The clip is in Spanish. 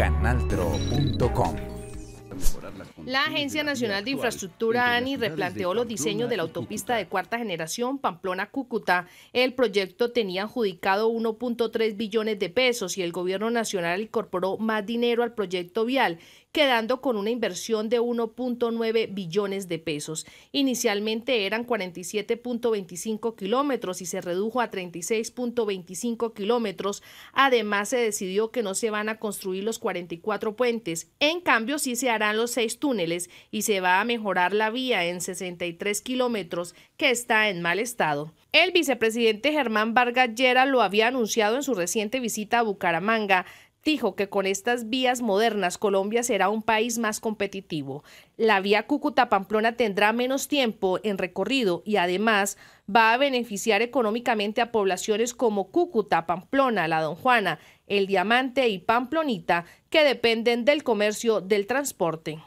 canaltro.com. La Agencia Nacional de Infraestructura ANI replanteó los diseños de la autopista de cuarta generación Pamplona-Cúcuta. El proyecto tenía adjudicado 1.3 billones de pesos y el gobierno nacional incorporó más dinero al proyecto vial, quedando con una inversión de 1.9 billones de pesos. Inicialmente eran 47.25 kilómetros y se redujo a 36.25 kilómetros. Además, se decidió que no se van a construir los 44 puentes. En cambio, sí se harán los seis túneles y se va a mejorar la vía en 63 kilómetros que está en mal estado. El vicepresidente Germán Vargas lo había anunciado en su reciente visita a Bucaramanga, dijo que con estas vías modernas Colombia será un país más competitivo. La vía Cúcuta-Pamplona tendrá menos tiempo en recorrido y además va a beneficiar económicamente a poblaciones como Cúcuta, Pamplona, La Don Juana, El Diamante y Pamplonita, que dependen del comercio del transporte.